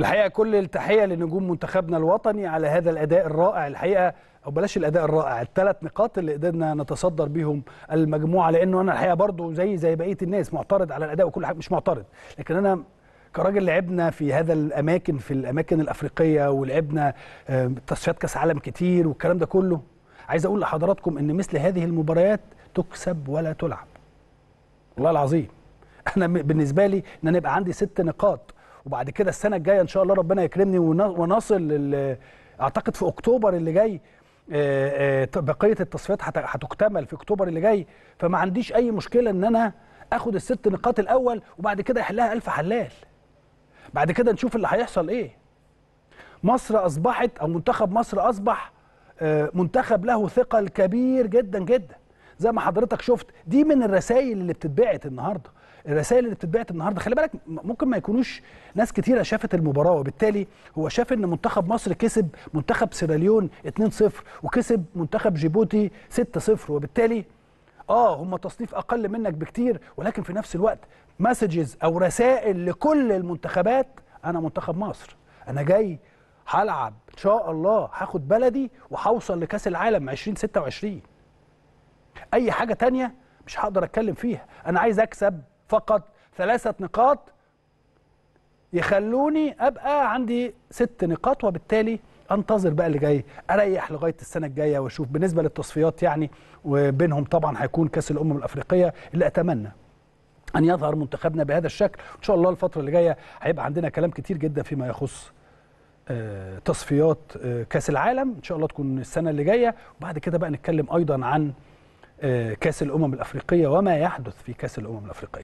الحقيقه كل التحيه لنجوم منتخبنا الوطني على هذا الاداء الرائع الحقيقه او بلاش الاداء الرائع الثلاث نقاط اللي قدرنا نتصدر بيهم المجموعه لانه انا الحقيقه برضو زي زي بقيه الناس معترض على الاداء وكل حاجه مش معترض لكن انا كراجل لعبنا في هذا الاماكن في الاماكن الافريقيه ولعبنا آه، تصفيات كاس عالم كتير والكلام ده كله عايز اقول لحضراتكم ان مثل هذه المباريات تكسب ولا تلعب والله العظيم انا بالنسبه لي ان انا يبقى عندي ست نقاط وبعد كده السنه الجايه ان شاء الله ربنا يكرمني ونصل اعتقد في اكتوبر اللي جاي آه، آه، بقيه التصفيات هتكتمل في اكتوبر اللي جاي فما عنديش اي مشكله ان انا اخد الست نقاط الاول وبعد كده يحلها الف حلال بعد كده نشوف اللي هيحصل ايه مصر اصبحت او منتخب مصر اصبح آه، منتخب له ثقل كبير جدا جدا زي ما حضرتك شفت دي من الرسائل اللي بتتبعت النهارده الرسائل اللي بتتبعت النهارده خلي بالك ممكن ما يكونوش ناس كتيره شافت المباراه وبالتالي هو شاف ان منتخب مصر كسب منتخب سيراليون 2-0 وكسب منتخب جيبوتي 6-0 وبالتالي اه هم تصنيف اقل منك بكتير ولكن في نفس الوقت مسجز او رسائل لكل المنتخبات انا منتخب مصر انا جاي هلعب ان شاء الله هاخد بلدي وهوصل لكاس العالم 2026 اي حاجه تانية مش هقدر اتكلم فيها انا عايز اكسب فقط ثلاثه نقاط يخلوني ابقى عندي ست نقاط وبالتالي انتظر بقى اللي جاي اريح لغايه السنه الجايه واشوف بالنسبه للتصفيات يعني وبينهم طبعا هيكون كاس الامم الافريقيه اللي اتمنى ان يظهر منتخبنا بهذا الشكل ان شاء الله الفتره اللي جايه هيبقى عندنا كلام كتير جدا فيما يخص آه، تصفيات آه، كاس العالم ان شاء الله تكون السنه اللي جايه وبعد كده بقى نتكلم ايضا عن آه، كاس الامم الافريقيه وما يحدث في كاس الامم الافريقيه